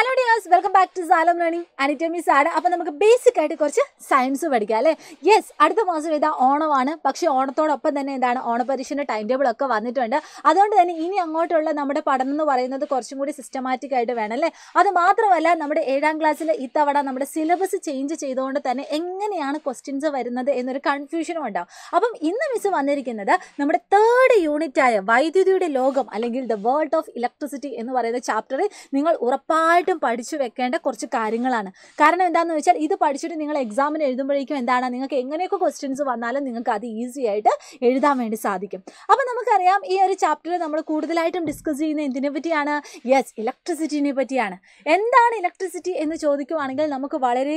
hello dears welcome back to സാലം റണി അനിറ്റമി സാഡ് അപ്പോൾ നമുക്ക് ബേസിക് ആയിട്ട് കുറച്ച് സയൻസ് പഠിക്കാം അല്ലേ യെസ് അടുത്ത മാസം ഇതാ ഓണമാണ് പക്ഷേ ഓണത്തോടൊപ്പം തന്നെ എന്താണ് ഓണപരീക്ഷൻ്റെ ടൈം ടേബിളൊക്കെ ഒക്കെ വന്നിട്ടുണ്ട് അതുകൊണ്ട് തന്നെ ഇനി അങ്ങോട്ടുള്ള നമ്മുടെ പഠനം എന്ന് പറയുന്നത് കുറച്ചും കൂടി സിസ്റ്റമാറ്റിക് ആയിട്ട് വേണം അല്ലേ അത് മാത്രമല്ല നമ്മുടെ ഏഴാം ക്ലാസ്സിൽ ഇത്തവണ നമ്മുടെ സിലബസ് ചേഞ്ച് ചെയ്തുകൊണ്ട് തന്നെ എങ്ങനെയാണ് ക്വസ്റ്റ്യൻസ് വരുന്നത് എന്നൊരു കൺഫ്യൂഷനും ഉണ്ടാവും അപ്പം ഇന്ന് മിസ് വന്നിരിക്കുന്നത് നമ്മുടെ തേർഡ് യൂണിറ്റായ വൈദ്യുതിയുടെ ലോകം അല്ലെങ്കിൽ ദ വേൾഡ് ഓഫ് ഇലക്ട്രിസിറ്റി എന്ന് പറയുന്ന ചാപ്റ്ററിൽ നിങ്ങൾ ഉറപ്പായിട്ട് ഉറപ്പായിട്ടും പഠിച്ചു വെക്കേണ്ട കുറച്ച് കാര്യങ്ങളാണ് കാരണം എന്താണെന്ന് വെച്ചാൽ ഇത് പഠിച്ചിട്ട് നിങ്ങൾ എക്സാമിന് എഴുതുമ്പോഴേക്കും എന്താണ് നിങ്ങൾക്ക് എങ്ങനെയൊക്കെ ക്വസ്റ്റ്യൻസ് വന്നാലും നിങ്ങൾക്ക് അത് ഈസി ആയിട്ട് എഴുതാൻ വേണ്ടി സാധിക്കും അപ്പോൾ നമുക്കറിയാം ഈ ഒരു ചാപ്റ്ററിൽ നമ്മൾ കൂടുതലായിട്ടും ഡിസ്കസ് ചെയ്യുന്ന എന്തിനെ പറ്റിയാണ് യെസ് ഇലക്ട്രിസിറ്റിനെ പറ്റിയാണ് എന്താണ് ഇലക്ട്രിസിറ്റി എന്ന് ചോദിക്കുവാണെങ്കിൽ നമുക്ക് വളരെ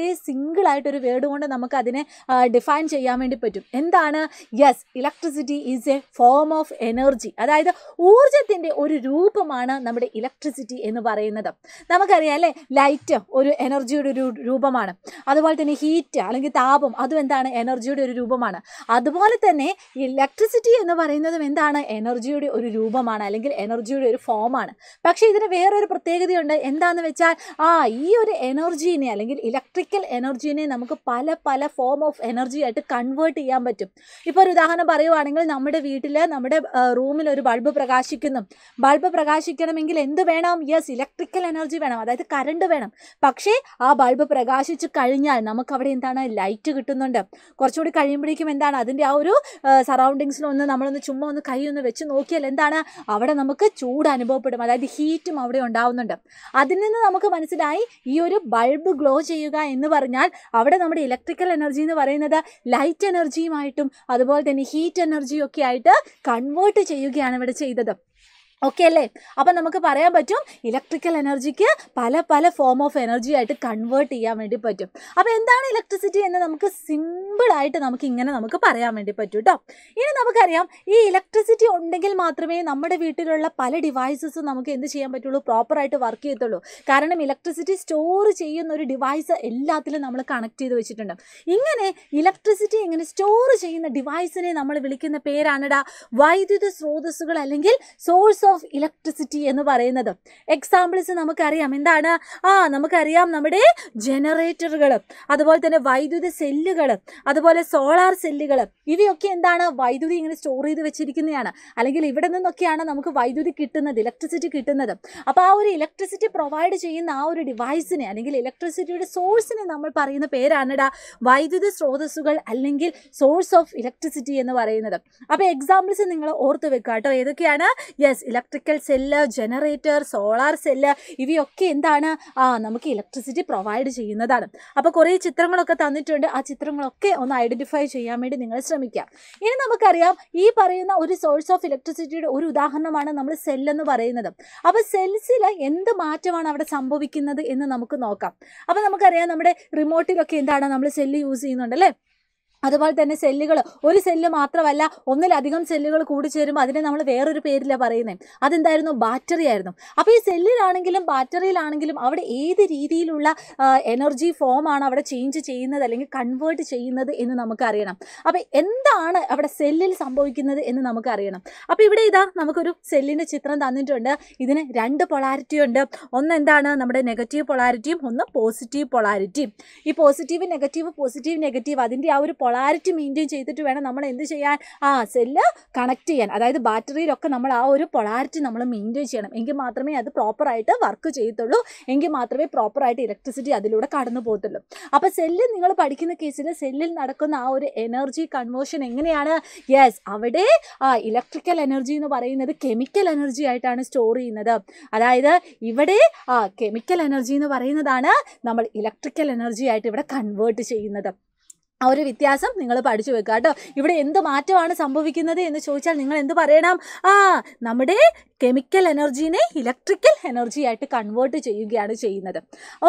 ഒരു വേർഡ് കൊണ്ട് നമുക്ക് അതിനെ ഡിഫൈൻ ചെയ്യാൻ വേണ്ടി പറ്റും എന്താണ് yes electricity is a form of energy അതായത് ഊർജത്തിൻ്റെ ഒരു രൂപമാണ് നമ്മുടെ ഇലക്ട്രിസിറ്റി എന്ന് പറയുന്നത് നമുക്ക് നമുക്കറിയാം അല്ലേ ലൈറ്റ് ഒരു എനർജിയുടെ ഒരു രൂപമാണ് അതുപോലെ തന്നെ ഹീറ്റ് അല്ലെങ്കിൽ താപം അതും എന്താണ് എനർജിയുടെ ഒരു രൂപമാണ് അതുപോലെ തന്നെ ഇലക്ട്രിസിറ്റി എന്ന് പറയുന്നതും എന്താണ് എനർജിയുടെ ഒരു രൂപമാണ് അല്ലെങ്കിൽ എനർജിയുടെ ഒരു ഫോമാണ് പക്ഷേ ഇതിന് വേറൊരു പ്രത്യേകതയുണ്ട് എന്താണെന്ന് വെച്ചാൽ ആ ഈ ഒരു എനർജീനെ അല്ലെങ്കിൽ ഇലക്ട്രിക്കൽ എനർജീനെ നമുക്ക് പല പല ഫോം ഓഫ് എനർജി ആയിട്ട് കൺവേർട്ട് ചെയ്യാൻ പറ്റും ഇപ്പോൾ ഒരു ഉദാഹരണം പറയുവാണെങ്കിൽ നമ്മുടെ വീട്ടിൽ നമ്മുടെ റൂമിൽ ഒരു ബൾബ് പ്രകാശിക്കുന്നു ബൾബ് പ്രകാശിക്കണമെങ്കിൽ എന്ത് വേണം യെസ് ഇലക്ട്രിക്കൽ എനർജി വേണം അതായത് കറണ്ട് വേണം പക്ഷേ ആ ബൾബ് പ്രകാശിച്ചു കഴിഞ്ഞാൽ നമുക്ക് അവിടെ എന്താണ് ലൈറ്റ് കിട്ടുന്നുണ്ട് കുറച്ചുകൂടി കഴിയുമ്പോഴേക്കും എന്താണ് അതിൻ്റെ ആ ഒരു സറൗണ്ടിങ്സിലൊന്ന് നമ്മളൊന്ന് ചുമ്മാ ഒന്ന് കൈ ഒന്ന് വെച്ച് നോക്കിയാൽ എന്താണ് അവിടെ നമുക്ക് ചൂട് അനുഭവപ്പെടും അതായത് ഹീറ്റും അവിടെ ഉണ്ടാവുന്നുണ്ട് അതിൽ നിന്ന് നമുക്ക് മനസ്സിലായി ഈ ഒരു ബൾബ് ഗ്ലോ ചെയ്യുക എന്ന് പറഞ്ഞാൽ അവിടെ നമ്മുടെ ഇലക്ട്രിക്കൽ എനർജി എന്ന് പറയുന്നത് ലൈറ്റ് എനർജിയുമായിട്ടും അതുപോലെ തന്നെ ഹീറ്റ് എനർജിയും ഒക്കെ ആയിട്ട് കൺവേർട്ട് ചെയ്യുകയാണ് ഇവിടെ ചെയ്തത് ഓക്കെ അല്ലേ അപ്പം നമുക്ക് പറയാൻ പറ്റും ഇലക്ട്രിക്കൽ എനർജിക്ക് പല പല ഫോം ഓഫ് എനർജി ആയിട്ട് കൺവേർട്ട് ചെയ്യാൻ വേണ്ടി പറ്റും അപ്പോൾ എന്താണ് ഇലക്ട്രിസിറ്റി എന്ന് നമുക്ക് സിമ്പിളായിട്ട് നമുക്ക് ഇങ്ങനെ നമുക്ക് പറയാൻ വേണ്ടി പറ്റും കേട്ടോ ഇനി നമുക്കറിയാം ഈ ഇലക്ട്രിസിറ്റി ഉണ്ടെങ്കിൽ മാത്രമേ നമ്മുടെ വീട്ടിലുള്ള പല ഡിവൈസസും നമുക്ക് എന്ത് ചെയ്യാൻ പറ്റുള്ളൂ പ്രോപ്പറായിട്ട് വർക്ക് ചെയ്യത്തുള്ളൂ കാരണം ഇലക്ട്രിസിറ്റി സ്റ്റോർ ചെയ്യുന്ന ഒരു ഡിവൈസ് എല്ലാത്തിലും നമ്മൾ കണക്ട് ചെയ്ത് വെച്ചിട്ടുണ്ട് ഇങ്ങനെ ഇലക്ട്രിസിറ്റി ഇങ്ങനെ സ്റ്റോർ ചെയ്യുന്ന ഡിവൈസിനെ നമ്മൾ വിളിക്കുന്ന പേരാണ് വൈദ്യുത സ്രോതസ്സുകൾ അല്ലെങ്കിൽ സോഴ്സ് ഓഫ് ഇലക്ട്രിസിറ്റി എന്ന് പറയുന്നത് എക്സാമ്പിൾസ് നമുക്കറിയാം എന്താണ് ആ നമുക്കറിയാം നമ്മുടെ ജനറേറ്ററുകൾ അതുപോലെ തന്നെ വൈദ്യുത സെല്ലുകൾ അതുപോലെ സോളാർ സെല്ലുകൾ ഇവയൊക്കെ എന്താണ് വൈദ്യുതി ഇങ്ങനെ സ്റ്റോർ ചെയ്ത് വെച്ചിരിക്കുന്നതാണ് അല്ലെങ്കിൽ ഇവിടെ നിന്നൊക്കെയാണ് നമുക്ക് വൈദ്യുതി കിട്ടുന്നത് ഇലക്ട്രിസിറ്റി കിട്ടുന്നത് അപ്പോൾ ആ ഒരു ഇലക്ട്രിസിറ്റി പ്രൊവൈഡ് ചെയ്യുന്ന ആ ഒരു ഡിവൈസിനെ അല്ലെങ്കിൽ ഇലക്ട്രിസിറ്റിയുടെ സോഴ്സിനെ നമ്മൾ പറയുന്ന പേരാണട വൈദ്യുത സ്രോതസ്സുകൾ അല്ലെങ്കിൽ സോഴ്സ് ഓഫ് ഇലക്ട്രിസിറ്റി എന്ന് പറയുന്നത് അപ്പോൾ എക്സാമ്പിൾസ് നിങ്ങൾ ഓർത്ത് വെക്കുക കേട്ടോ ഏതൊക്കെയാണ് yes electrical cell generator solar cell ഇവയൊക്കെ എന്താണ് ആ നമുക്ക് ഇലക്ട്രിസിറ്റി പ്രൊവൈഡ് ചെയ്യുന്നതാണ് അപ്പോൾ കുറേ ചിത്രങ്ങളൊക്കെ തന്നിട്ടുണ്ട് ആ ചിത്രങ്ങളൊക്കെ ഒന്ന് ഐഡൻറ്റിഫൈ ചെയ്യാൻ വേണ്ടി നിങ്ങൾ ശ്രമിക്കാം ഇനി നമുക്കറിയാം ഈ പറയുന്ന ഒരു സോഴ്സ് ഓഫ് ഇലക്ട്രിസിറ്റിയുടെ ഒരു ഉദാഹരണമാണ് നമ്മൾ സെല്ലെന്ന് പറയുന്നത് അപ്പോൾ സെൽസിൽ എന്ത് മാറ്റമാണ് അവിടെ സംഭവിക്കുന്നത് എന്ന് നമുക്ക് നോക്കാം അപ്പോൾ നമുക്കറിയാം നമ്മുടെ റിമോട്ടിലൊക്കെ എന്താണ് നമ്മൾ സെല്ല് യൂസ് ചെയ്യുന്നുണ്ടല്ലേ അതുപോലെ തന്നെ സെല്ലുകൾ ഒരു സെല്ല് മാത്രമല്ല ഒന്നിലധികം സെല്ലുകൾ കൂടി ചേരുമ്പോൾ അതിനെ നമ്മൾ വേറൊരു പേരിലാണ് പറയുന്നത് അതെന്തായിരുന്നു ബാറ്ററി ആയിരുന്നു അപ്പോൾ ഈ സെല്ലിലാണെങ്കിലും ബാറ്ററിയിലാണെങ്കിലും അവിടെ ഏത് രീതിയിലുള്ള എനർജി ഫോമാണ് അവിടെ ചേഞ്ച് ചെയ്യുന്നത് അല്ലെങ്കിൽ കൺവേർട്ട് ചെയ്യുന്നത് എന്ന് നമുക്കറിയണം അപ്പോൾ എന്താണ് അവിടെ സെല്ലിൽ സംഭവിക്കുന്നത് എന്ന് നമുക്കറിയണം അപ്പോൾ ഇവിടെ ഇതാ നമുക്കൊരു സെല്ലിൻ്റെ ചിത്രം തന്നിട്ടുണ്ട് ഇതിന് രണ്ട് പൊളാരിറ്റി ഉണ്ട് ഒന്ന് എന്താണ് നമ്മുടെ നെഗറ്റീവ് പൊളാരിറ്റിയും ഒന്ന് പോസിറ്റീവ് പൊളാരിറ്റിയും ഈ പോസിറ്റീവ് നെഗറ്റീവ് പോസിറ്റീവ് നെഗറ്റീവ് അതിൻ്റെ ആ ഒരു പൊളാരിറ്റി മെയിൻറ്റെയിൻ ചെയ്തിട്ട് വേണം നമ്മൾ എന്ത് ചെയ്യാൻ ആ സെല്ല് കണക്ട് ചെയ്യാൻ അതായത് ബാറ്ററിയിലൊക്കെ നമ്മൾ ആ ഒരു പൊളാരിറ്റി നമ്മൾ മെയിൻറ്റെയിൻ ചെയ്യണം എങ്കിൽ മാത്രമേ അത് പ്രോപ്പറായിട്ട് വർക്ക് ചെയ്യത്തുള്ളൂ എങ്കിൽ മാത്രമേ പ്രോപ്പറായിട്ട് ഇലക്ട്രിസിറ്റി അതിലൂടെ കടന്നു പോകത്തുള്ളൂ അപ്പോൾ സെല്ല് നിങ്ങൾ പഠിക്കുന്ന കേസിൽ സെല്ലിൽ നടക്കുന്ന ആ ഒരു എനർജി കൺവേർഷൻ എങ്ങനെയാണ് യെസ് അവിടെ ആ ഇലക്ട്രിക്കൽ എനർജി എന്ന് പറയുന്നത് കെമിക്കൽ എനർജി ആയിട്ടാണ് സ്റ്റോർ ചെയ്യുന്നത് അതായത് ഇവിടെ ആ കെമിക്കൽ എനർജി എന്ന് പറയുന്നതാണ് നമ്മൾ ഇലക്ട്രിക്കൽ എനർജി ആയിട്ട് ഇവിടെ കൺവേർട്ട് ചെയ്യുന്നത് ആ ഒരു വ്യത്യാസം നിങ്ങൾ പഠിച്ചു വെക്കുക കേട്ടോ ഇവിടെ എന്ത് മാറ്റമാണ് സംഭവിക്കുന്നത് എന്ന് ചോദിച്ചാൽ നിങ്ങൾ എന്ത് പറയണം ആ നമ്മുടെ കെമിക്കൽ എനർജീനെ ഇലക്ട്രിക്കൽ എനർജി ആയിട്ട് കൺവേർട്ട് ചെയ്യുകയാണ് ചെയ്യുന്നത്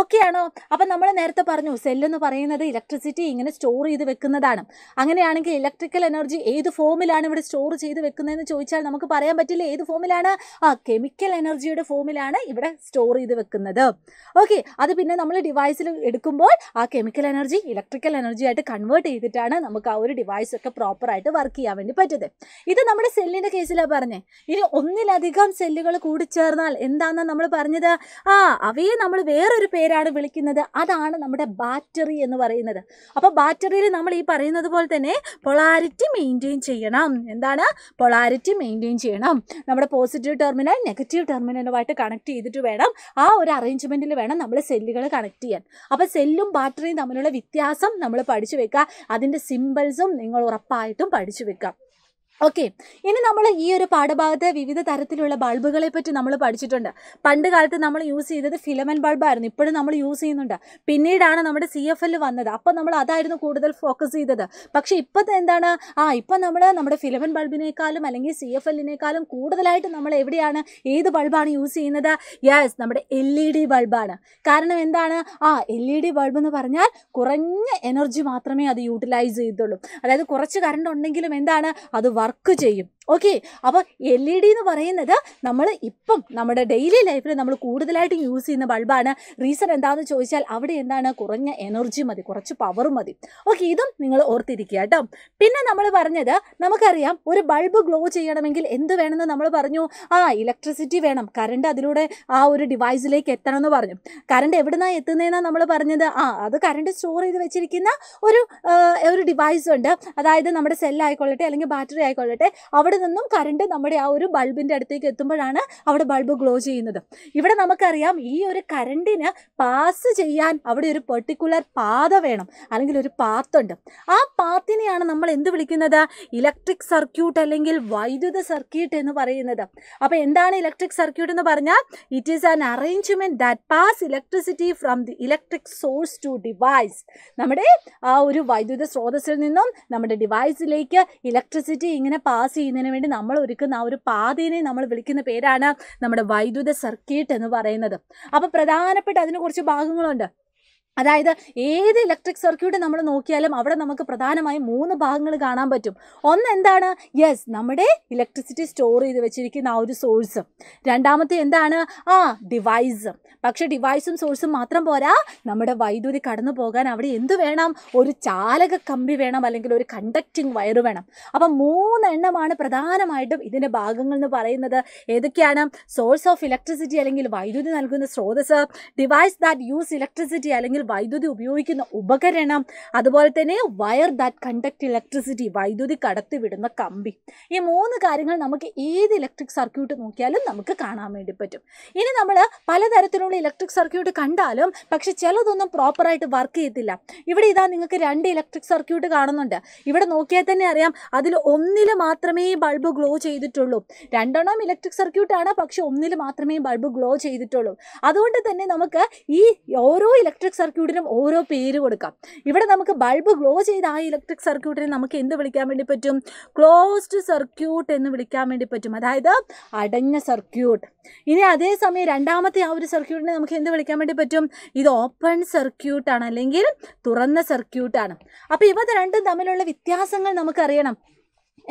ഓക്കെ ആണോ അപ്പം നമ്മൾ നേരത്തെ പറഞ്ഞു സെല്ലെന്ന് പറയുന്നത് ഇലക്ട്രിസിറ്റി ഇങ്ങനെ സ്റ്റോർ ചെയ്ത് വെക്കുന്നതാണ് അങ്ങനെയാണെങ്കിൽ ഇലക്ട്രിക്കൽ എനർജി ഏത് ഫോമിലാണ് ഇവിടെ സ്റ്റോർ ചെയ്ത് വെക്കുന്നതെന്ന് ചോദിച്ചാൽ നമുക്ക് പറയാൻ പറ്റില്ല ഏത് ഫോമിലാണ് ആ കെമിക്കൽ എനർജിയുടെ ഫോമിലാണ് ഇവിടെ സ്റ്റോർ ചെയ്ത് വെക്കുന്നത് ഓക്കെ അത് പിന്നെ നമ്മൾ ഡിവൈസിൽ എടുക്കുമ്പോൾ ആ കെമിക്കൽ എനർജി ഇലക്ട്രിക്കൽ എനർജി ആയിട്ട് കൺവേർട്ട് ചെയ്തിട്ടാണ് നമുക്ക് ആ ഒരു ഡിവൈസൊക്കെ പ്രോപ്പറായിട്ട് വർക്ക് ചെയ്യാൻ വേണ്ടി പറ്റുന്നത് ഇത് നമ്മുടെ സെല്ലിൻ്റെ കേസിലാണ് പറഞ്ഞത് ഇനി ഒന്നിലധികം അധികം സെല്ലുകൾ ചേർന്നാൽ എന്താണെന്ന് നമ്മൾ പറഞ്ഞത് ആ അവയെ നമ്മൾ വേറൊരു പേരാണ് വിളിക്കുന്നത് അതാണ് നമ്മുടെ ബാറ്ററി എന്ന് പറയുന്നത് അപ്പോൾ ബാറ്ററിയിൽ നമ്മൾ ഈ പറയുന്നത് പോലെ തന്നെ പൊളാരിറ്റി മെയിൻറ്റെയിൻ ചെയ്യണം എന്താണ് പൊളാരിറ്റി മെയിൻറ്റെയിൻ ചെയ്യണം നമ്മുടെ പോസിറ്റീവ് ടെർമിനൽ നെഗറ്റീവ് ടെർമിനലുമായിട്ട് കണക്ട് ചെയ്തിട്ട് വേണം ആ ഒരു അറേഞ്ച്മെൻറ്റിൽ വേണം നമ്മൾ സെല്ലുകൾ കണക്ട് ചെയ്യാൻ അപ്പോൾ സെല്ലും ബാറ്ററിയും തമ്മിലുള്ള വ്യത്യാസം നമ്മൾ പഠിച്ചു വെക്കുക അതിൻ്റെ സിമ്പിൾസും നിങ്ങൾ ഉറപ്പായിട്ടും പഠിച്ചു വെക്കാം ഓക്കെ ഇനി നമ്മൾ ഈ ഒരു പാഠഭാഗത്ത് വിവിധ തരത്തിലുള്ള ബൾബുകളെ പറ്റി നമ്മൾ പഠിച്ചിട്ടുണ്ട് പണ്ട് കാലത്ത് നമ്മൾ യൂസ് ചെയ്തത് ഫിലമൻ ബൾബായിരുന്നു ഇപ്പോഴും നമ്മൾ യൂസ് ചെയ്യുന്നുണ്ട് പിന്നീടാണ് നമ്മുടെ സി എഫ് എൽ വന്നത് അപ്പം നമ്മൾ അതായിരുന്നു കൂടുതൽ ഫോക്കസ് ചെയ്തത് പക്ഷേ ഇപ്പം എന്താണ് ആ ഇപ്പം നമ്മൾ നമ്മുടെ ഫിലമൻ ബൾബിനേക്കാളും അല്ലെങ്കിൽ സി എഫ് എല്ലിനേക്കാളും കൂടുതലായിട്ട് നമ്മൾ എവിടെയാണ് ഏത് ബൾബാണ് യൂസ് ചെയ്യുന്നത് യെസ് നമ്മുടെ എൽ ഇ ഡി ബൾബാണ് കാരണം എന്താണ് ആ എൽ ഇ ഡി ബൾബ് എന്ന് പറഞ്ഞാൽ കുറഞ്ഞ എനർജി മാത്രമേ അത് യൂട്ടിലൈസ് ചെയ്തുള്ളൂ അതായത് കുറച്ച് കറണ്ട് ഉണ്ടെങ്കിലും എന്താണ് അത് വർക്ക് ചെയ്യും ഓക്കെ അപ്പോൾ എൽ ഇ ഡി എന്ന് പറയുന്നത് നമ്മൾ ഇപ്പം നമ്മുടെ ഡെയിലി ലൈഫിൽ നമ്മൾ കൂടുതലായിട്ട് യൂസ് ചെയ്യുന്ന ബൾബാണ് റീസൺ എന്താണെന്ന് ചോദിച്ചാൽ അവിടെ എന്താണ് കുറഞ്ഞ എനർജി മതി കുറച്ച് പവർ മതി ഓക്കെ ഇതും നിങ്ങൾ ഓർത്തിരിക്കുക കേട്ടോ പിന്നെ നമ്മൾ പറഞ്ഞത് നമുക്കറിയാം ഒരു ബൾബ് ഗ്ലോ ചെയ്യണമെങ്കിൽ എന്ത് വേണമെന്ന് നമ്മൾ പറഞ്ഞു ആ ഇലക്ട്രിസിറ്റി വേണം കറണ്ട് അതിലൂടെ ആ ഒരു ഡിവൈസിലേക്ക് എത്തണം എന്ന് പറഞ്ഞു കറണ്ട് എവിടുന്നാണ് എത്തുന്നതെന്നാണ് നമ്മൾ പറഞ്ഞത് ആ അത് കറണ്ട് സ്റ്റോർ ചെയ്ത് വെച്ചിരിക്കുന്ന ഒരു ഒരു ഡിവൈസ് ഉണ്ട് അതായത് നമ്മുടെ സെല്ലായിക്കൊള്ളട്ടെ അല്ലെങ്കിൽ ബാറ്ററി ആയിക്കൊള്ളട്ടെ അവിടെ നിന്നും കറണ്ട് നമ്മുടെ ആ ഒരു ബൾബിൻ്റെ അടുത്തേക്ക് എത്തുമ്പോഴാണ് അവിടെ ബൾബ് ഗ്ലോ ചെയ്യുന്നത് ഇവിടെ നമുക്കറിയാം ഈ ഒരു കറണ്ടിന് പാസ് ചെയ്യാൻ അവിടെ ഒരു പെർട്ടിക്കുലർ പാത വേണം അല്ലെങ്കിൽ ഒരു പാത്തുണ്ട് ആ പാത്തിനെയാണ് നമ്മൾ എന്ത് വിളിക്കുന്നത് ഇലക്ട്രിക് സർക്യൂട്ട് അല്ലെങ്കിൽ വൈദ്യുത സർക്യൂട്ട് എന്ന് പറയുന്നത് അപ്പോൾ എന്താണ് ഇലക്ട്രിക് സർക്യൂട്ട് എന്ന് പറഞ്ഞാൽ it is an arrangement that pass electricity from the electric source to device നമ്മുടെ ആ ഒരു വൈദ്യുത സ്രോതസ്സിൽ നിന്നും നമ്മുടെ ഡിവൈസിലേക്ക് ഇലക്ട്രിസിറ്റി ഇങ്ങനെ പാസ് ചെയ്യുന്നതിന് വേണ്ടി നമ്മൾ ഒരുക്കുന്ന ആ ഒരു പാതയെ നമ്മൾ വിളിക്കുന്ന പേരാണ് നമ്മുടെ വൈദ്യുത സർക്യൂട്ട് എന്ന് പറയുന്നത് അപ്പോൾ പ്രധാനപ്പെട്ട കുറച്ച് ഭാഗങ്ങളുണ്ട് അതായത് ഏത് ഇലക്ട്രിക് സർക്യൂട്ട് നമ്മൾ നോക്കിയാലും അവിടെ നമുക്ക് പ്രധാനമായും മൂന്ന് ഭാഗങ്ങൾ കാണാൻ പറ്റും ഒന്ന് എന്താണ് യെസ് നമ്മുടെ ഇലക്ട്രിസിറ്റി സ്റ്റോർ ചെയ്ത് വെച്ചിരിക്കുന്ന ആ ഒരു സോഴ്സ് രണ്ടാമത്തെ എന്താണ് ആ ഡിവൈസ് പക്ഷേ ഡിവൈസും സോഴ്സും മാത്രം പോരാ നമ്മുടെ വൈദ്യുതി കടന്നു പോകാൻ അവിടെ എന്ത് വേണം ഒരു ചാലക കമ്പി വേണം അല്ലെങ്കിൽ ഒരു കണ്ടക്റ്റിംഗ് വയർ വേണം അപ്പം മൂന്നെണ്ണമാണ് പ്രധാനമായിട്ടും ഇതിൻ്റെ ഭാഗങ്ങൾ എന്ന് പറയുന്നത് ഏതൊക്കെയാണ് സോഴ്സ് ഓഫ് ഇലക്ട്രിസിറ്റി അല്ലെങ്കിൽ വൈദ്യുതി നൽകുന്ന സ്രോതസ് ഡിവൈസ് ദാറ്റ് യൂസ് ഇലക്ട്രിസിറ്റി അല്ലെങ്കിൽ വൈദ്യുതി ഉപയോഗിക്കുന്ന ഉപകരണം അതുപോലെ തന്നെ വയർ ദാറ്റ് കണ്ടക്ട് ഇലക്ട്രിസിറ്റി വൈദ്യുതി കടത്തിവിടുന്ന കമ്പി ഈ മൂന്ന് കാര്യങ്ങൾ നമുക്ക് ഏത് ഇലക്ട്രിക് സർക്യൂട്ട് നോക്കിയാലും നമുക്ക് കാണാൻ വേണ്ടി പറ്റും ഇനി നമ്മൾ പലതരത്തിലുള്ള ഇലക്ട്രിക് സർക്യൂട്ട് കണ്ടാലും പക്ഷെ ചിലതൊന്നും പ്രോപ്പറായിട്ട് വർക്ക് ചെയ്യത്തില്ല ഇവിടെ ഇതാ നിങ്ങൾക്ക് രണ്ട് ഇലക്ട്രിക് സർക്യൂട്ട് കാണുന്നുണ്ട് ഇവിടെ നോക്കിയാൽ തന്നെ അറിയാം അതിൽ ഒന്നിൽ മാത്രമേ ബൾബ് ഗ്ലോ ചെയ്തിട്ടുള്ളൂ രണ്ടെണ്ണം ഇലക്ട്രിക് സർക്യൂട്ടാണ് പക്ഷെ ഒന്നിൽ മാത്രമേ ബൾബ് ഗ്ലോ ചെയ്തിട്ടുള്ളൂ അതുകൊണ്ട് തന്നെ നമുക്ക് ഈ ഓരോ ഇലക്ട്രിക് സർക്യൂട്ട് സർക്യൂട്ടിനും ഓരോ പേര് കൊടുക്കാം ഇവിടെ നമുക്ക് ബൾബ് ഗ്ലോ ചെയ്ത ആ ഇലക്ട്രിക് സർക്യൂട്ടിനെ നമുക്ക് എന്ത് വിളിക്കാൻ വേണ്ടി പറ്റും ക്ലോസ്ഡ് സർക്യൂട്ട് എന്ന് വിളിക്കാൻ വേണ്ടി പറ്റും അതായത് അടഞ്ഞ സർക്യൂട്ട് ഇനി അതേസമയം രണ്ടാമത്തെ ആ ഒരു സർക്യൂട്ടിനെ നമുക്ക് എന്ത് വിളിക്കാൻ വേണ്ടി പറ്റും ഇത് ഓപ്പൺ സർക്യൂട്ടാണ് അല്ലെങ്കിൽ തുറന്ന സർക്യൂട്ടാണ് അപ്പോൾ ഇവ രണ്ടും തമ്മിലുള്ള വ്യത്യാസങ്ങൾ നമുക്കറിയണം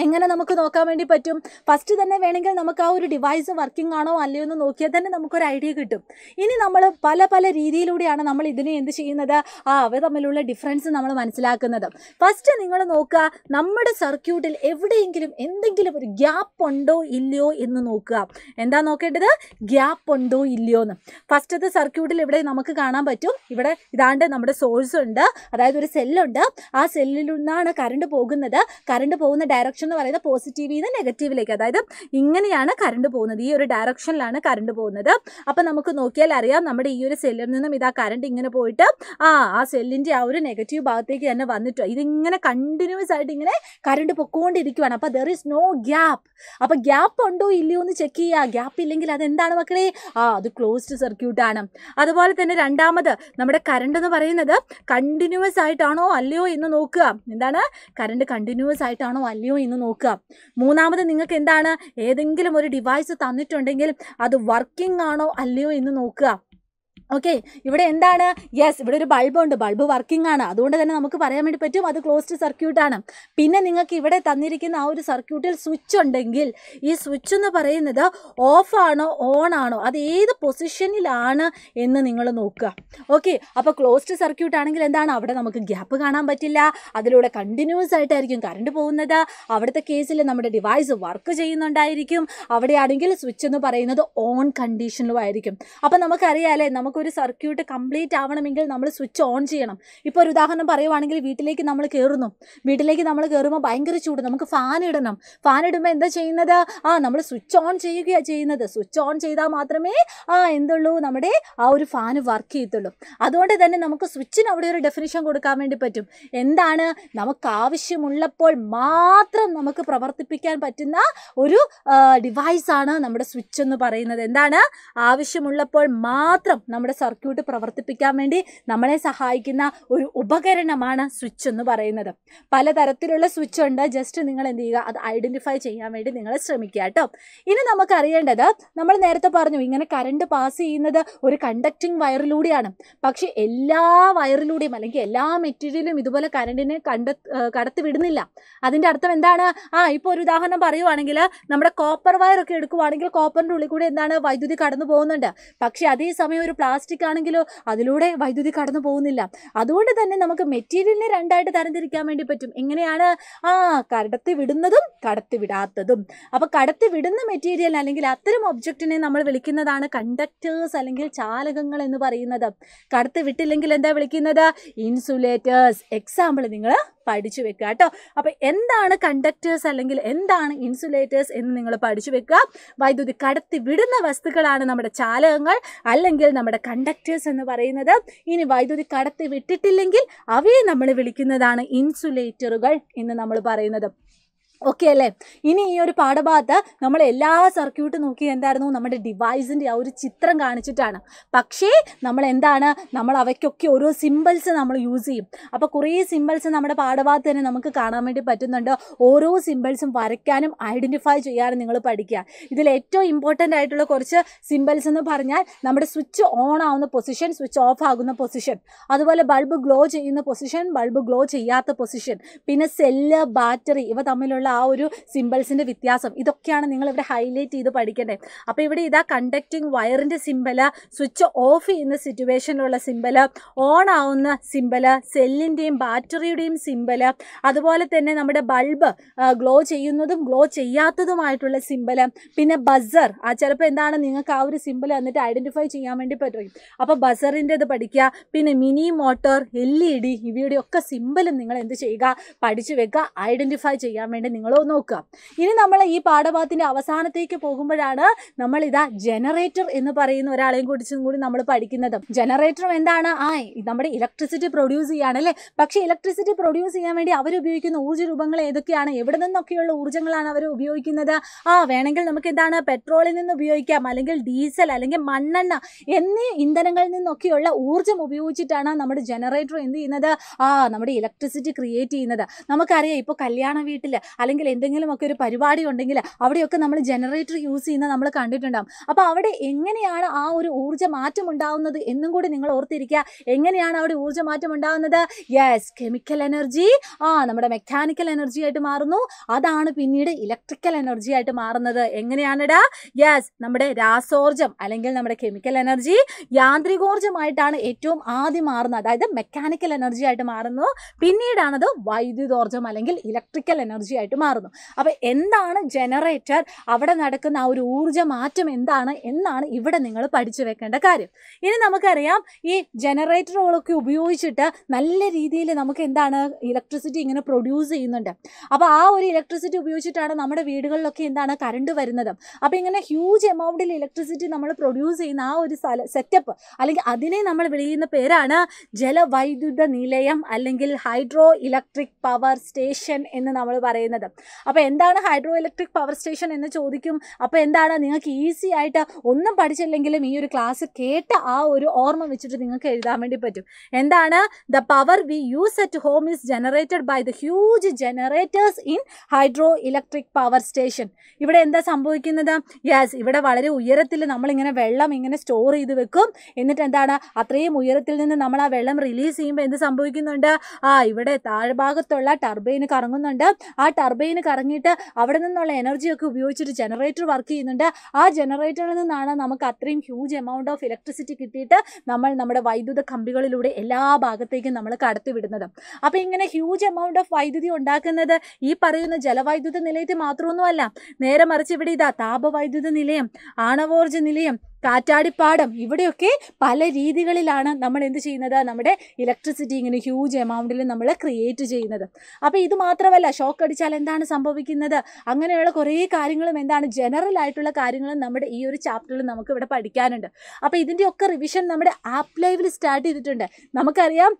എങ്ങനെ നമുക്ക് നോക്കാൻ വേണ്ടി പറ്റും ഫസ്റ്റ് തന്നെ വേണമെങ്കിൽ നമുക്ക് ആ ഒരു ഡിവൈസ് വർക്കിംഗ് ആണോ അല്ലയോ എന്ന് നോക്കിയാൽ തന്നെ നമുക്കൊരു ഐഡിയ കിട്ടും ഇനി നമ്മൾ പല പല രീതിയിലൂടെയാണ് നമ്മൾ ഇതിനെ എന്ത് ചെയ്യുന്നത് ആ അവ തമ്മിലുള്ള ഡിഫറൻസ് നമ്മൾ മനസ്സിലാക്കുന്നത് ഫസ്റ്റ് നിങ്ങൾ നോക്കുക നമ്മുടെ സർക്യൂട്ടിൽ എവിടെയെങ്കിലും എന്തെങ്കിലും ഒരു ഗ്യാപ്പ് ഉണ്ടോ ഇല്ലയോ എന്ന് നോക്കുക എന്താ നോക്കേണ്ടത് ഗ്യാപ്പ് ഉണ്ടോ ഇല്ലയോ എന്ന് ഫസ്റ്റത്തെ സർക്യൂട്ടിൽ ഇവിടെ നമുക്ക് കാണാൻ പറ്റും ഇവിടെ ഇതാണ്ട് നമ്മുടെ സോഴ്സ് ഉണ്ട് അതായത് ഒരു സെല്ലുണ്ട് ആ സെല്ലിൽ നിന്നാണ് കറണ്ട് പോകുന്നത് കറണ്ട് പോകുന്ന ഡയറക്ഷൻ ഡയറക്ഷൻ എന്ന് പറയുന്നത് പോസിറ്റീവിൽ നിന്ന് നെഗറ്റീവിലേക്ക് അതായത് ഇങ്ങനെയാണ് കറണ്ട് പോകുന്നത് ഈ ഒരു ഡയറക്ഷനിലാണ് കറണ്ട് പോകുന്നത് അപ്പം നമുക്ക് നോക്കിയാൽ അറിയാം നമ്മുടെ ഈ ഒരു സെല്ലിൽ നിന്നും ഇതാ കറണ്ട് ഇങ്ങനെ പോയിട്ട് ആ ആ സെല്ലിൻ്റെ ആ ഒരു നെഗറ്റീവ് ഭാഗത്തേക്ക് തന്നെ വന്നിട്ട് ഇതിങ്ങനെ കണ്ടിന്യൂസ് ആയിട്ട് ഇങ്ങനെ കറണ്ട് പൊക്കോണ്ടിരിക്കുവാണ് അപ്പോൾ ദർ ഈസ് നോ ഗ്യാപ്പ് അപ്പോൾ ഗ്യാപ്പ് ഉണ്ടോ ഇല്ലയോ എന്ന് ചെക്ക് ചെയ്യുക ഗ്യാപ്പ് ഇല്ലെങ്കിൽ അതെന്താണ് മക്കളെ ആ അത് ക്ലോസ്ഡ് സർക്യൂട്ടാണ് അതുപോലെ തന്നെ രണ്ടാമത് നമ്മുടെ കറണ്ട് എന്ന് പറയുന്നത് കണ്ടിന്യൂസ് ആയിട്ടാണോ അല്ലയോ എന്ന് നോക്കുക എന്താണ് കറണ്ട് കണ്ടിന്യൂസ് ആയിട്ടാണോ അല്ലയോ എന്ന് എന്ന് നോക്കുക മൂന്നാമത് നിങ്ങൾക്ക് എന്താണ് ഏതെങ്കിലും ഒരു ഡിവൈസ് തന്നിട്ടുണ്ടെങ്കിൽ അത് വർക്കിംഗ് ആണോ അല്ലയോ എന്ന് നോക്കുക ഓക്കെ ഇവിടെ എന്താണ് യെസ് ഇവിടെ ഒരു ബൾബ് ഉണ്ട് ബൾബ് വർക്കിംഗ് ആണ് അതുകൊണ്ട് തന്നെ നമുക്ക് പറയാൻ വേണ്ടി പറ്റും അത് ക്ലോസ്ഡ് സർക്യൂട്ട് ആണ് പിന്നെ നിങ്ങൾക്ക് ഇവിടെ തന്നിരിക്കുന്ന ആ ഒരു സർക്യൂട്ടിൽ സ്വിച്ച് ഉണ്ടെങ്കിൽ ഈ സ്വിച്ച് എന്ന് പറയുന്നത് ഓഫ് ആണോ ഓൺ ആണോ അത് ഏത് പൊസിഷനിലാണ് എന്ന് നിങ്ങൾ നോക്കുക ഓക്കെ അപ്പോൾ ക്ലോസ്ഡ് സർക്യൂട്ട് ആണെങ്കിൽ എന്താണ് അവിടെ നമുക്ക് ഗ്യാപ്പ് കാണാൻ പറ്റില്ല അതിലൂടെ കണ്ടിന്യൂസ് ആയിട്ടായിരിക്കും കറണ്ട് പോകുന്നത് അവിടുത്തെ കേസിൽ നമ്മുടെ ഡിവൈസ് വർക്ക് ചെയ്യുന്നുണ്ടായിരിക്കും അവിടെയാണെങ്കിൽ സ്വിച്ച് എന്ന് പറയുന്നത് ഓൺ കണ്ടീഷനിലും ആയിരിക്കും അപ്പം നമുക്കറിയാലേ നമുക്ക് ഒരു സർക്യൂട്ട് കംപ്ലീറ്റ് ആവണമെങ്കിൽ നമ്മൾ സ്വിച്ച് ഓൺ ചെയ്യണം ഇപ്പോൾ ഒരു ഉദാഹരണം പറയുവാണെങ്കിൽ വീട്ടിലേക്ക് നമ്മൾ കയറുന്നു വീട്ടിലേക്ക് നമ്മൾ കയറുമ്പോൾ ഭയങ്കര ചൂട് നമുക്ക് ഫാൻ ഇടണം ഫാൻ ഇടുമ്പോൾ എന്താ ചെയ്യുന്നത് ആ നമ്മൾ സ്വിച്ച് ഓൺ ചെയ്യുകയാണ് ചെയ്യുന്നത് സ്വിച്ച് ഓൺ ചെയ്താൽ മാത്രമേ ആ എന്തുള്ളൂ നമ്മുടെ ആ ഒരു ഫാൻ വർക്ക് ചെയ്യത്തുള്ളൂ അതുകൊണ്ട് തന്നെ നമുക്ക് സ്വിച്ചിന് അവിടെ ഒരു ഡെഫിനിഷൻ കൊടുക്കാൻ വേണ്ടി പറ്റും എന്താണ് നമുക്ക് ആവശ്യമുള്ളപ്പോൾ മാത്രം നമുക്ക് പ്രവർത്തിപ്പിക്കാൻ പറ്റുന്ന ഒരു ഡിവൈസാണ് നമ്മുടെ സ്വിച്ച് എന്ന് പറയുന്നത് എന്താണ് ആവശ്യമുള്ളപ്പോൾ മാത്രം നമ്മുടെ നമ്മുടെ സർക്യൂട്ട് പ്രവർത്തിപ്പിക്കാൻ വേണ്ടി നമ്മളെ സഹായിക്കുന്ന ഒരു ഉപകരണമാണ് സ്വിച്ച് എന്ന് പറയുന്നത് പലതരത്തിലുള്ള സ്വിച്ച് ഉണ്ട് ജസ്റ്റ് നിങ്ങൾ എന്ത് ചെയ്യുക അത് ഐഡൻറ്റിഫൈ ചെയ്യാൻ വേണ്ടി നിങ്ങൾ ശ്രമിക്കുക കേട്ടോ ഇനി നമുക്ക് അറിയേണ്ടത് നമ്മൾ നേരത്തെ പറഞ്ഞു ഇങ്ങനെ കറണ്ട് പാസ് ചെയ്യുന്നത് ഒരു കണ്ടക്റ്റിംഗ് വയറിലൂടെയാണ് പക്ഷെ എല്ലാ വയറിലൂടെയും അല്ലെങ്കിൽ എല്ലാ മെറ്റീരിയലും ഇതുപോലെ കറണ്ടിനെ കണ്ട കടത്തി വിടുന്നില്ല അതിൻ്റെ അർത്ഥം എന്താണ് ആ ഇപ്പോൾ ഒരു ഉദാഹരണം പറയുവാണെങ്കിൽ നമ്മുടെ കോപ്പർ വയറൊക്കെ എടുക്കുവാണെങ്കിൽ കോപ്പറിൻ്റെ ഉള്ളിൽ കൂടി എന്താണ് വൈദ്യുതി കടന്നു പോകുന്നുണ്ട് പക്ഷേ അതേസമയം ഒരു പ്ലാസ്റ്റിക് പ്ലാസ്റ്റിക് ആണെങ്കിലോ അതിലൂടെ വൈദ്യുതി കടന്നു പോകുന്നില്ല അതുകൊണ്ട് തന്നെ നമുക്ക് മെറ്റീരിയലിനെ രണ്ടായിട്ട് തരംതിരിക്കാൻ വേണ്ടി പറ്റും എങ്ങനെയാണ് ആ കടത്തി വിടുന്നതും കടത്തി വിടാത്തതും അപ്പോൾ കടത്തി വിടുന്ന മെറ്റീരിയൽ അല്ലെങ്കിൽ അത്തരം ഒബ്ജക്റ്റിനെ നമ്മൾ വിളിക്കുന്നതാണ് കണ്ടക്ടേഴ്സ് അല്ലെങ്കിൽ ചാലകങ്ങൾ എന്ന് പറയുന്നത് കടത്തി വിട്ടില്ലെങ്കിൽ എന്താ വിളിക്കുന്നത് ഇൻസുലേറ്റേഴ്സ് എക്സാമ്പിൾ നിങ്ങൾ പഠിച്ചു വെക്കുക കേട്ടോ അപ്പോൾ എന്താണ് കണ്ടക്ടേഴ്സ് അല്ലെങ്കിൽ എന്താണ് ഇൻസുലേറ്റേഴ്സ് എന്ന് നിങ്ങൾ പഠിച്ചു വെക്കുക വൈദ്യുതി കടത്തി വിടുന്ന വസ്തുക്കളാണ് നമ്മുടെ ചാലകങ്ങൾ അല്ലെങ്കിൽ നമ്മുടെ കണ്ടക്ടേഴ്സ് എന്ന് പറയുന്നത് ഇനി വൈദ്യുതി കടത്തി വിട്ടിട്ടില്ലെങ്കിൽ അവയെ നമ്മൾ വിളിക്കുന്നതാണ് ഇൻസുലേറ്ററുകൾ എന്ന് നമ്മൾ പറയുന്നത് ഓക്കെ അല്ലേ ഇനി ഈ ഒരു പാഠഭാഗത്ത് നമ്മൾ എല്ലാ സർക്യൂട്ട് നോക്കി എന്തായിരുന്നു നമ്മുടെ ഡിവൈസിൻ്റെ ആ ഒരു ചിത്രം കാണിച്ചിട്ടാണ് പക്ഷേ നമ്മൾ എന്താണ് നമ്മൾ അവയ്ക്കൊക്കെ ഓരോ സിമ്പിൾസ് നമ്മൾ യൂസ് ചെയ്യും അപ്പോൾ കുറേ സിമ്പിൾസ് നമ്മുടെ പാഠഭാഗത്ത് തന്നെ നമുക്ക് കാണാൻ വേണ്ടി പറ്റുന്നുണ്ട് ഓരോ സിമ്പിൾസും വരയ്ക്കാനും ഐഡൻറ്റിഫൈ ചെയ്യാനും നിങ്ങൾ പഠിക്കുക ഇതിൽ ഏറ്റവും ഇമ്പോർട്ടൻ്റ് ആയിട്ടുള്ള കുറച്ച് സിമ്പിൾസ് എന്ന് പറഞ്ഞാൽ നമ്മുടെ സ്വിച്ച് ഓൺ ആവുന്ന പൊസിഷൻ സ്വിച്ച് ഓഫ് ആകുന്ന പൊസിഷൻ അതുപോലെ ബൾബ് ഗ്ലോ ചെയ്യുന്ന പൊസിഷൻ ബൾബ് ഗ്ലോ ചെയ്യാത്ത പൊസിഷൻ പിന്നെ സെല്ല് ബാറ്ററി ഇവ തമ്മിലുള്ള ആ ഒരു സിമ്പിൾസിൻ്റെ വ്യത്യാസം ഇതൊക്കെയാണ് നിങ്ങൾ ഇവിടെ ഹൈലൈറ്റ് ചെയ്ത് പഠിക്കേണ്ടത് അപ്പോൾ ഇവിടെ ഇതാ കണ്ടക്റ്റിംഗ് വയറിൻ്റെ സിമ്പല് സ്വിച്ച് ഓഫ് ചെയ്യുന്ന സിറ്റുവേഷനിലുള്ള സിമ്പല് ഓൺ ആവുന്ന സിമ്പല് സെല്ലിൻ്റെയും ബാറ്ററിയുടെയും സിമ്പല് അതുപോലെ തന്നെ നമ്മുടെ ബൾബ് ഗ്ലോ ചെയ്യുന്നതും ഗ്ലോ ചെയ്യാത്തതുമായിട്ടുള്ള സിമ്പല് പിന്നെ ബസർ ആ ചിലപ്പോൾ എന്താണ് നിങ്ങൾക്ക് ആ ഒരു സിമ്പല് വന്നിട്ട് ഐഡൻറ്റിഫൈ ചെയ്യാൻ വേണ്ടി പറ്റും അപ്പോൾ ബസറിൻ്റെത് പഠിക്കുക പിന്നെ mini motor L E D ഇവയുടെ ഒക്കെ സിമ്പിളും നിങ്ങൾ എന്ത് ചെയ്യുക പഠിച്ചു വെക്കുക ഐഡൻറ്റിഫൈ ചെയ്യാൻ വേണ്ടി നിങ്ങൾ നോക്കുക ഇനി നമ്മൾ ഈ പാഠഭാഗത്തിൻ്റെ അവസാനത്തേക്ക് പോകുമ്പോഴാണ് നമ്മൾ ഇതാ ജനറേറ്റർ എന്ന് പറയുന്ന ഒരാളെയും കുറിച്ചും കൂടി നമ്മൾ പഠിക്കുന്നത് ജനറേറ്റർ എന്താണ് ആ നമ്മുടെ ഇലക്ട്രിസിറ്റി പ്രൊഡ്യൂസ് ചെയ്യാണ് അല്ലേ പക്ഷേ ഇലക്ട്രിസിറ്റി പ്രൊഡ്യൂസ് ചെയ്യാൻ വേണ്ടി അവർ ഉപയോഗിക്കുന്ന ഊർജ്ജ രൂപങ്ങൾ ഏതൊക്കെയാണ് എവിടെ നിന്നൊക്കെയുള്ള ഊർജ്ജങ്ങളാണ് അവർ ഉപയോഗിക്കുന്നത് ആ വേണമെങ്കിൽ നമുക്ക് എന്താണ് പെട്രോളിൽ നിന്ന് ഉപയോഗിക്കാം അല്ലെങ്കിൽ ഡീസൽ അല്ലെങ്കിൽ മണ്ണെണ്ണ എന്നീ ഇന്ധനങ്ങളിൽ നിന്നൊക്കെയുള്ള ഊർജ്ജം ഉപയോഗിച്ചിട്ടാണ് നമ്മുടെ ജനറേറ്റർ എന്ത് ചെയ്യുന്നത് ആ നമ്മുടെ ഇലക്ട്രിസിറ്റി ക്രിയേറ്റ് ചെയ്യുന്നത് നമുക്കറിയാം ഇപ്പോൾ കല്യാണ വീട്ടിൽ അല്ലെങ്കിൽ എന്തെങ്കിലുമൊക്കെ ഒരു പരിപാടി ഉണ്ടെങ്കിൽ അവിടെയൊക്കെ നമ്മൾ ജനറേറ്റർ യൂസ് ചെയ്യുന്ന നമ്മൾ കണ്ടിട്ടുണ്ടാകും അപ്പോൾ അവിടെ എങ്ങനെയാണ് ആ ഒരു ഊർജ്ജ മാറ്റം ഉണ്ടാകുന്നത് എന്നും കൂടി നിങ്ങൾ ഓർത്തിരിക്കുക എങ്ങനെയാണ് അവിടെ ഊർജ്ജ മാറ്റം ഉണ്ടാകുന്നത് യെസ് കെമിക്കൽ എനർജി ആ നമ്മുടെ മെക്കാനിക്കൽ എനർജി ആയിട്ട് മാറുന്നു അതാണ് പിന്നീട് ഇലക്ട്രിക്കൽ എനർജി ആയിട്ട് മാറുന്നത് എങ്ങനെയാണടാ യെസ് നമ്മുടെ രാസോർജം അല്ലെങ്കിൽ നമ്മുടെ കെമിക്കൽ എനർജി യാന്ത്രികോർജമായിട്ടാണ് ഏറ്റവും ആദ്യം മാറുന്നത് അതായത് മെക്കാനിക്കൽ എനർജി ആയിട്ട് മാറുന്നു പിന്നീടാണത് വൈദ്യുതോർജം അല്ലെങ്കിൽ ഇലക്ട്രിക്കൽ എനർജി ആയിട്ട് ആയിട്ട് മാറുന്നു അപ്പോൾ എന്താണ് ജനറേറ്റർ അവിടെ നടക്കുന്ന ആ ഒരു ഊർജ്ജ മാറ്റം എന്താണ് എന്നാണ് ഇവിടെ നിങ്ങൾ പഠിച്ചു വെക്കേണ്ട കാര്യം ഇനി നമുക്കറിയാം ഈ ജനറേറ്ററുകളൊക്കെ ഉപയോഗിച്ചിട്ട് നല്ല രീതിയിൽ നമുക്ക് എന്താണ് ഇലക്ട്രിസിറ്റി ഇങ്ങനെ പ്രൊഡ്യൂസ് ചെയ്യുന്നുണ്ട് അപ്പോൾ ആ ഒരു ഇലക്ട്രിസിറ്റി ഉപയോഗിച്ചിട്ടാണ് നമ്മുടെ വീടുകളിലൊക്കെ എന്താണ് കറണ്ട് വരുന്നത് അപ്പോൾ ഇങ്ങനെ ഹ്യൂജ് എമൗണ്ടിൽ ഇലക്ട്രിസിറ്റി നമ്മൾ പ്രൊഡ്യൂസ് ചെയ്യുന്ന ആ ഒരു സെറ്റപ്പ് അല്ലെങ്കിൽ അതിനെ നമ്മൾ വിളിക്കുന്ന പേരാണ് ജലവൈദ്യുത നിലയം അല്ലെങ്കിൽ ഹൈഡ്രോ ഇലക്ട്രിക് പവർ സ്റ്റേഷൻ എന്ന് നമ്മൾ പറയുന്നത് പറയുന്നത് അപ്പോൾ എന്താണ് ഹൈഡ്രോ ഇലക്ട്രിക് പവർ സ്റ്റേഷൻ എന്ന് ചോദിക്കും അപ്പോൾ എന്താണ് നിങ്ങൾക്ക് ഈസി ആയിട്ട് ഒന്നും പഠിച്ചില്ലെങ്കിലും ഈ ഒരു ക്ലാസ് കേട്ട ആ ഒരു ഓർമ്മ വെച്ചിട്ട് നിങ്ങൾക്ക് എഴുതാൻ വേണ്ടി പറ്റും എന്താണ് the power we use at home is generated by the huge generators in hydroelectric power station ഇവിടെ എന്താ സംഭവിക്കുന്നത് യെസ് ഇവിടെ വളരെ ഉയരത്തിൽ നമ്മളിങ്ങനെ വെള്ളം ഇങ്ങനെ സ്റ്റോർ ചെയ്ത് വെക്കും എന്നിട്ട് എന്താണ് അത്രയും ഉയരത്തിൽ നിന്ന് നമ്മൾ ആ വെള്ളം റിലീസ് ചെയ്യുമ്പോൾ എന്ത് സംഭവിക്കുന്നുണ്ട് ആ ഇവിടെ താഴ്ഭാഗത്തുള്ള ടർബൈൻ കറങ്ങുന്നുണ്ട് ആ ടർബൈൻ കറങ്ങിയിട്ട് അവിടെ നിന്നുള്ള എനർജിയൊക്കെ ഉപയോഗിച്ചിട്ട് ജനറേറ്റർ വർക്ക് ചെയ്യുന്നുണ്ട് ആ ജനറേറ്ററിൽ നിന്നാണ് നമുക്ക് അത്രയും ഹ്യൂജ് എമൗണ്ട് ഓഫ് ഇലക്ട്രിസിറ്റി കിട്ടിയിട്ട് നമ്മൾ നമ്മുടെ വൈദ്യുത കമ്പികളിലൂടെ എല്ലാ ഭാഗത്തേക്കും നമ്മൾ കടത്തിവിടുന്നത് അപ്പോൾ ഇങ്ങനെ ഹ്യൂജ് എമൗണ്ട് ഓഫ് വൈദ്യുതി ഉണ്ടാക്കുന്നത് ഈ പറയുന്ന ജലവൈദ്യുത നിലയത്തിൽ മാത്രമൊന്നുമല്ല നേരെ മറിച്ച് ഇവിടെ ഇതാ താപവൈദ്യുത നിലയം ആണവോർജ്ജ നിലയം കാറ്റാടിപ്പാടം ഇവിടെയൊക്കെ പല രീതികളിലാണ് നമ്മൾ എന്ത് ചെയ്യുന്നത് നമ്മുടെ ഇലക്ട്രിസിറ്റി ഇങ്ങനെ ഹ്യൂജ് എമൗണ്ടിൽ നമ്മൾ ക്രിയേറ്റ് ചെയ്യുന്നത് അപ്പോൾ ഇത് മാത്രമല്ല ഷോക്ക് അടിച്ചാൽ എന്താണ് സംഭവിക്കുന്നത് അങ്ങനെയുള്ള കുറേ കാര്യങ്ങളും എന്താണ് ജനറൽ ആയിട്ടുള്ള കാര്യങ്ങളും നമ്മുടെ ഈ ഒരു ചാപ്റ്ററിൽ നമുക്ക് ഇവിടെ പഠിക്കാനുണ്ട് അപ്പോൾ ഇതിൻ്റെയൊക്കെ റിവിഷൻ നമ്മുടെ ആപ്പ് ലൈവിൽ സ്റ്റാർട്ട് ചെയ്തിട്ടുണ്ട് നമുക്കറിയാം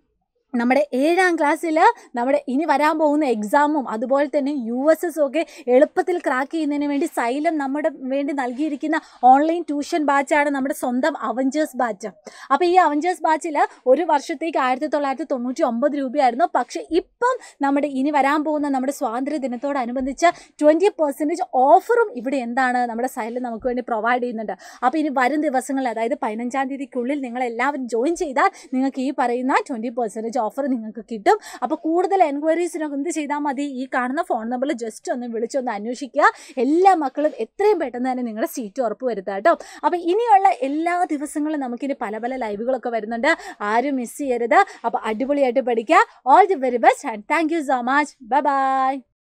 നമ്മുടെ ഏഴാം ക്ലാസ്സിൽ നമ്മുടെ ഇനി വരാൻ പോകുന്ന എക്സാമും അതുപോലെ തന്നെ യു എസ് എസ് ഒക്കെ എളുപ്പത്തിൽ ക്രാക്ക് ചെയ്യുന്നതിന് വേണ്ടി സൈലം നമ്മുടെ വേണ്ടി നൽകിയിരിക്കുന്ന ഓൺലൈൻ ട്യൂഷൻ ബാച്ചാണ് നമ്മുടെ സ്വന്തം അവഞ്ചേഴ്സ് ബാച്ച് അപ്പോൾ ഈ അവഞ്ചേഴ്സ് ബാച്ചിൽ ഒരു വർഷത്തേക്ക് ആയിരത്തി തൊള്ളായിരത്തി തൊണ്ണൂറ്റി ഒമ്പത് രൂപയായിരുന്നു പക്ഷേ ഇപ്പം നമ്മുടെ ഇനി വരാൻ പോകുന്ന നമ്മുടെ സ്വാതന്ത്ര്യ ദിനത്തോടനുബന്ധിച്ച് ട്വൻറ്റി പെർസെൻറ്റേജ് ഓഫറും ഇവിടെ എന്താണ് നമ്മുടെ സൈലം നമുക്ക് വേണ്ടി പ്രൊവൈഡ് ചെയ്യുന്നുണ്ട് അപ്പോൾ ഇനി വരും ദിവസങ്ങളിൽ അതായത് പതിനഞ്ചാം തീയതിക്കുള്ളിൽ നിങ്ങൾ എല്ലാവരും ജോയിൻ ചെയ്താൽ നിങ്ങൾക്ക് ഈ പറയുന്ന ട്വൻറ്റി ഓഫർ നിങ്ങൾക്ക് കിട്ടും അപ്പോൾ കൂടുതൽ എൻക്വയറീസിനൊക്കെ എന്ത് ചെയ്താൽ മതി ഈ കാണുന്ന ഫോൺ നമ്പറിൽ ജസ്റ്റ് ഒന്ന് വിളിച്ചൊന്ന് അന്വേഷിക്കുക എല്ലാ മക്കളും എത്രയും പെട്ടെന്ന് തന്നെ നിങ്ങളുടെ സീറ്റ് ഉറപ്പ് വരുത്താം കേട്ടോ അപ്പോൾ ഇനിയുള്ള എല്ലാ ദിവസങ്ങളും നമുക്കിനി പല പല ലൈവുകളൊക്കെ വരുന്നുണ്ട് ആരും മിസ് ചെയ്യരുത് അപ്പോൾ അടിപൊളിയായിട്ട് പഠിക്കുക all the very best and thank you so much bye by